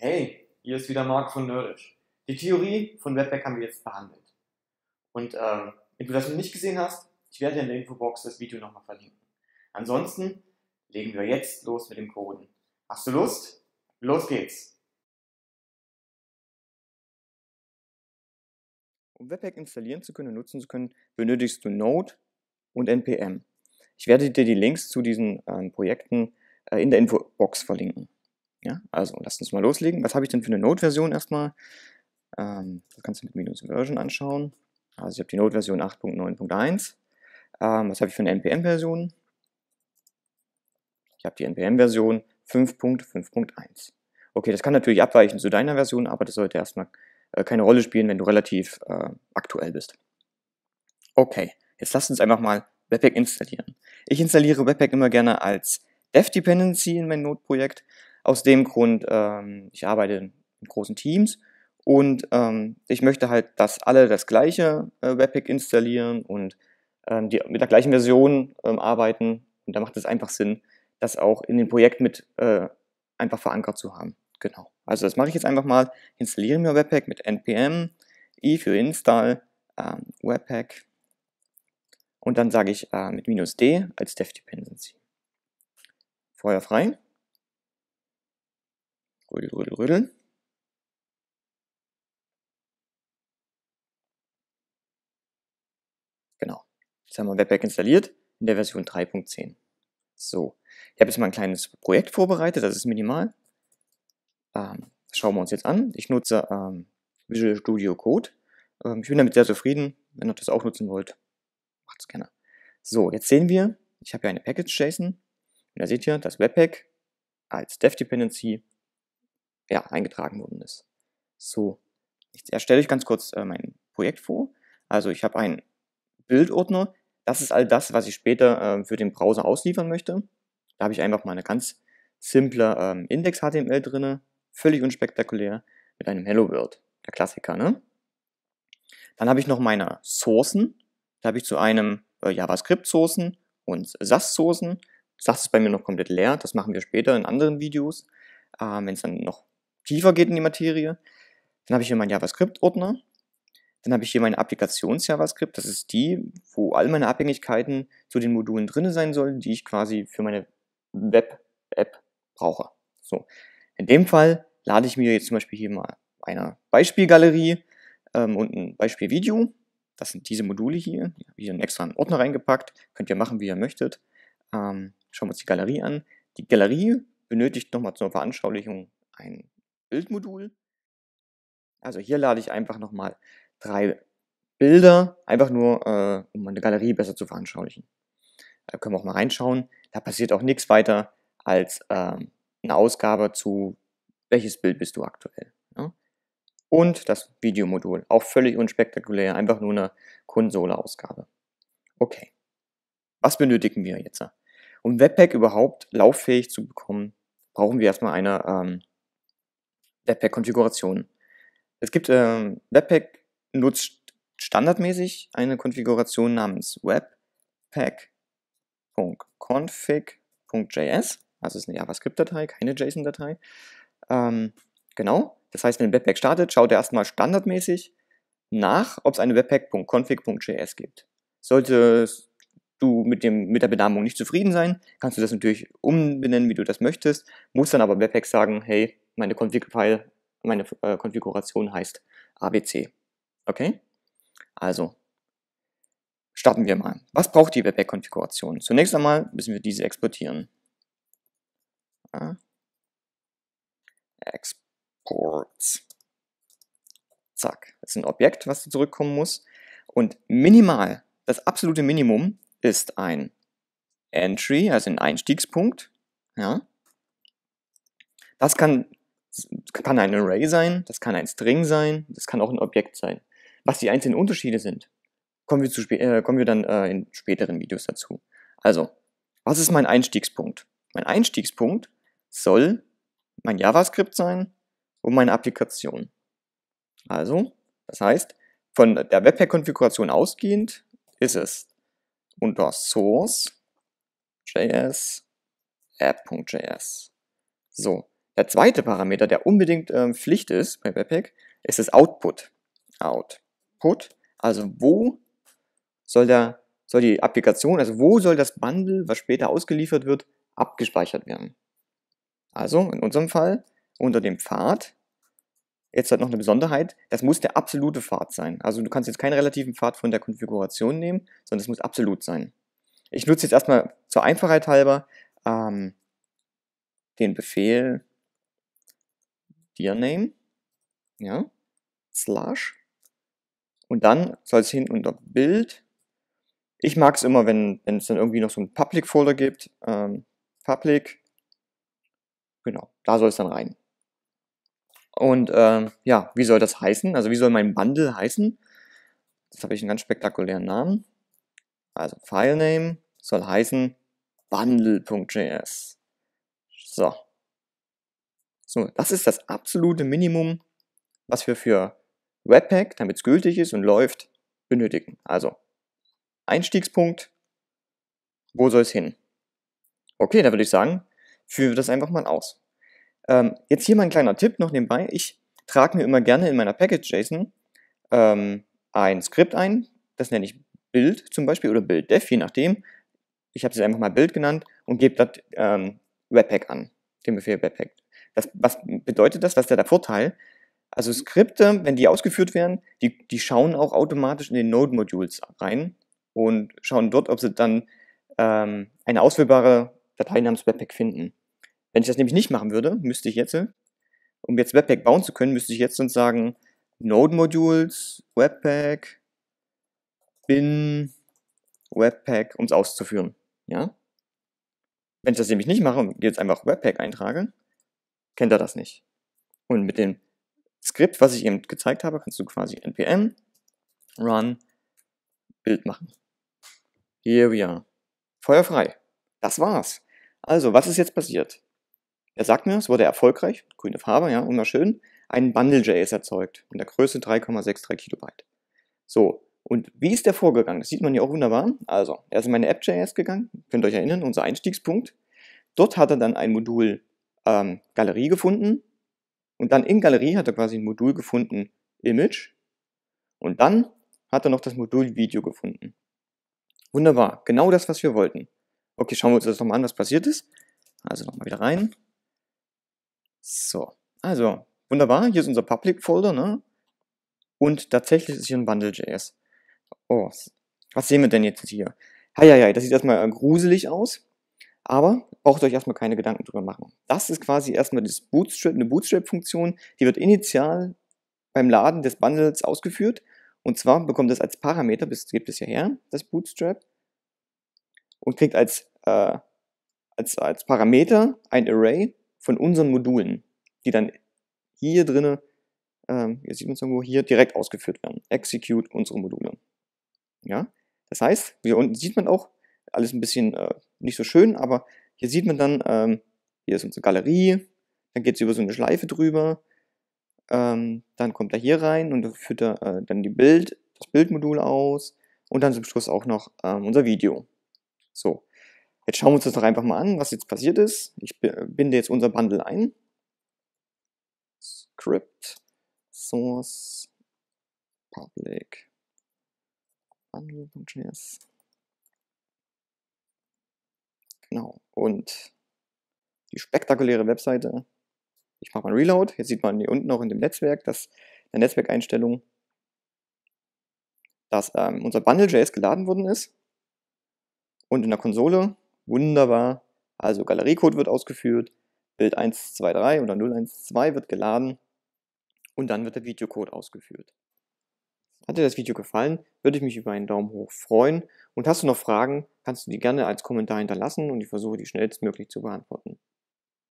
hey, hier ist wieder Marc von Nördisch. Die Theorie von Webpack haben wir jetzt behandelt. Und äh, wenn du das noch nicht gesehen hast, ich werde in der Infobox das Video nochmal verlinken. Ansonsten legen wir jetzt los mit dem Coden. Hast du Lust? Los geht's! Um Webpack installieren zu können und nutzen zu können, benötigst du Node und NPM. Ich werde dir die Links zu diesen ähm, Projekten äh, in der Infobox verlinken. Ja, also lasst uns mal loslegen. Was habe ich denn für eine Node-Version erstmal? Ähm, das kannst du mit minus Version anschauen. Also ich habe die Node-Version 8.9.1. Ähm, was habe ich für eine NPM-Version? Ich habe die NPM-Version 5.5.1. Okay, das kann natürlich abweichen zu deiner Version, aber das sollte erstmal äh, keine Rolle spielen, wenn du relativ äh, aktuell bist. Okay, jetzt lasst uns einfach mal Webpack installieren. Ich installiere Webpack immer gerne als Dev-Dependency in mein Node-Projekt, aus dem Grund, ähm, ich arbeite in großen Teams und ähm, ich möchte halt, dass alle das gleiche äh, Webpack installieren und ähm, die, mit der gleichen Version ähm, arbeiten. Und da macht es einfach Sinn, das auch in dem Projekt mit äh, einfach verankert zu haben. Genau. Also das mache ich jetzt einfach mal. Installiere mir Webpack mit npm, i für install, ähm, Webpack und dann sage ich äh, mit minus d als dev dependency. Feuer frei. Rödel, rödel, rödeln. Genau. Jetzt haben wir Webpack installiert in der Version 3.10. So. Ich habe jetzt mal ein kleines Projekt vorbereitet, das ist minimal. Ähm, das schauen wir uns jetzt an. Ich nutze ähm, Visual Studio Code. Ähm, ich bin damit sehr zufrieden. Wenn ihr das auch nutzen wollt, macht es gerne. So, jetzt sehen wir, ich habe hier eine Package JSON. Und da seht ihr, das Webpack als Dev Dependency ja, eingetragen worden ist. So, jetzt erstelle ich ganz kurz äh, mein Projekt vor. Also ich habe einen Bildordner. Das ist all das, was ich später äh, für den Browser ausliefern möchte. Da habe ich einfach mal eine ganz simple ähm, Index-HTML drin, völlig unspektakulär, mit einem Hello World, der Klassiker. Ne? Dann habe ich noch meine Sourcen. Da habe ich zu einem äh, JavaScript-Sourcen und SAS-Sourcen. SAS ist bei mir noch komplett leer, das machen wir später in anderen Videos, äh, wenn es dann noch tiefer geht in die Materie. Dann habe ich hier meinen JavaScript-Ordner. Dann habe ich hier meine Applikations-JavaScript. Das ist die, wo all meine Abhängigkeiten zu den Modulen drin sein sollen, die ich quasi für meine Web-App brauche. So. In dem Fall lade ich mir jetzt zum Beispiel hier mal eine Beispielgalerie ähm, und ein Beispielvideo. Das sind diese Module hier. Ich habe hier einen extra Ordner reingepackt. Könnt ihr machen, wie ihr möchtet. Ähm, schauen wir uns die Galerie an. Die Galerie benötigt nochmal zur Veranschaulichung ein Bildmodul. Also hier lade ich einfach nochmal drei Bilder, einfach nur, äh, um meine Galerie besser zu veranschaulichen. Da können wir auch mal reinschauen. Da passiert auch nichts weiter als ähm, eine Ausgabe zu, welches Bild bist du aktuell. Ja? Ne? Und das Videomodul, auch völlig unspektakulär, einfach nur eine Konsole-Ausgabe. Okay, was benötigen wir jetzt? Um Webpack überhaupt lauffähig zu bekommen, brauchen wir erstmal eine ähm, Webpack-Konfiguration. Es gibt, äh, Webpack nutzt standardmäßig eine Konfiguration namens webpack.config.js, also ist eine JavaScript-Datei, keine JSON-Datei. Ähm, genau, das heißt, wenn Webpack startet, schaut er erstmal standardmäßig nach, ob es eine webpack.config.js gibt. Solltest du mit, dem, mit der Benamung nicht zufrieden sein, kannst du das natürlich umbenennen, wie du das möchtest, muss dann aber Webpack sagen, hey, meine Config-File, meine äh, Konfiguration heißt abc. Okay? Also, starten wir mal. Was braucht die Webpack-Konfiguration? Zunächst einmal müssen wir diese exportieren. Ja. Exports. Zack, das ist ein Objekt, was zurückkommen muss. Und minimal, das absolute Minimum ist ein Entry, also ein Einstiegspunkt. Ja. Das kann das kann ein Array sein, das kann ein String sein, das kann auch ein Objekt sein. Was die einzelnen Unterschiede sind, kommen wir, zu äh, kommen wir dann äh, in späteren Videos dazu. Also, was ist mein Einstiegspunkt? Mein Einstiegspunkt soll mein JavaScript sein und meine Applikation. Also, das heißt, von der Webpack-Konfiguration ausgehend ist es unter source.js app.js. So, der zweite Parameter, der unbedingt ähm, Pflicht ist bei Webpack, ist das Output. Output, also wo soll, der, soll die Applikation, also wo soll das Bundle, was später ausgeliefert wird, abgespeichert werden. Also in unserem Fall unter dem Pfad. Jetzt hat noch eine Besonderheit, das muss der absolute Pfad sein. Also du kannst jetzt keinen relativen Pfad von der Konfiguration nehmen, sondern es muss absolut sein. Ich nutze jetzt erstmal zur Einfachheit halber ähm, den Befehl Dir Name, ja, slash. Und dann soll es hin unter Bild. Ich mag es immer, wenn, wenn es dann irgendwie noch so ein Public-Folder gibt. Ähm, Public, genau, da soll es dann rein. Und ähm, ja, wie soll das heißen? Also wie soll mein Bundle heißen? Jetzt habe ich einen ganz spektakulären Namen. Also Filename soll heißen bundle.js. So, so, das ist das absolute Minimum, was wir für Webpack, damit es gültig ist und läuft, benötigen. Also Einstiegspunkt, wo soll es hin? Okay, da würde ich sagen, führen wir das einfach mal aus. Ähm, jetzt hier mal ein kleiner Tipp noch nebenbei. Ich trage mir immer gerne in meiner Package.json ähm, ein Skript ein. Das nenne ich Bild zum Beispiel oder Bilddev, je nachdem. Ich habe es einfach mal Bild genannt und gebe das ähm, Webpack an, den Befehl Webpack. Das, was bedeutet das? Was ist der Vorteil? Also Skripte, wenn die ausgeführt werden, die, die schauen auch automatisch in den Node-Modules rein und schauen dort, ob sie dann ähm, eine ausführbare Datei namens Webpack finden. Wenn ich das nämlich nicht machen würde, müsste ich jetzt, um jetzt Webpack bauen zu können, müsste ich jetzt sonst sagen, Node-Modules, Webpack, bin Webpack, um es auszuführen. Ja? Wenn ich das nämlich nicht mache und jetzt einfach Webpack eintrage, kennt er das nicht. Und mit dem Skript, was ich eben gezeigt habe, kannst du quasi npm run Bild machen. Here we are. Feuer frei. Das war's. Also, was ist jetzt passiert? Er sagt mir, es wurde erfolgreich, grüne Farbe, ja, wunderschön, ein Bundle.js erzeugt in der Größe 3,63 Kilobyte. So, und wie ist der vorgegangen? Das sieht man hier auch wunderbar. Also, er ist in meine App.js gegangen, könnt ihr euch erinnern, unser Einstiegspunkt. Dort hat er dann ein Modul ähm, Galerie gefunden und dann in Galerie hat er quasi ein Modul gefunden, Image. Und dann hat er noch das Modul Video gefunden. Wunderbar, genau das, was wir wollten. Okay, schauen wir uns das nochmal an, was passiert ist. Also nochmal wieder rein. So, also, wunderbar, hier ist unser Public Folder, ne? Und tatsächlich ist hier ein Bundle.js. Oh, was sehen wir denn jetzt hier? Heieiei, das sieht erstmal gruselig aus. Aber braucht euch erstmal keine Gedanken drüber machen. Das ist quasi erstmal das Bootstrap, eine Bootstrap-Funktion, die wird initial beim Laden des Bundles ausgeführt. Und zwar bekommt es als Parameter, das gibt es ja her, das Bootstrap, und kriegt als, äh, als, als Parameter ein Array von unseren Modulen, die dann hier drinnen, ähm, hier sieht man es irgendwo, hier direkt ausgeführt werden. Execute unsere Module. Ja? Das heißt, hier unten sieht man auch, alles ein bisschen äh, nicht so schön, aber hier sieht man dann, ähm, hier ist unsere Galerie, dann geht es über so eine Schleife drüber, ähm, dann kommt er hier rein und führt er, äh, dann die Bild, das Bildmodul aus und dann zum Schluss auch noch ähm, unser Video. So, jetzt schauen wir uns das doch einfach mal an, was jetzt passiert ist. Ich binde jetzt unser Bundle ein. Script, Source, Public, Bundle.js. Genau. Und die spektakuläre Webseite. Ich mache mal einen Reload. Jetzt sieht man hier unten auch in dem Netzwerk, dass in der Netzwerkeinstellung, dass ähm, unser Bundle.js geladen worden ist. Und in der Konsole, wunderbar, also Galeriecode wird ausgeführt, Bild 123 oder 012 wird geladen und dann wird der Videocode ausgeführt. Hat dir das Video gefallen, würde ich mich über einen Daumen hoch freuen und hast du noch Fragen, kannst du die gerne als Kommentar hinterlassen und ich versuche die schnellstmöglich zu beantworten.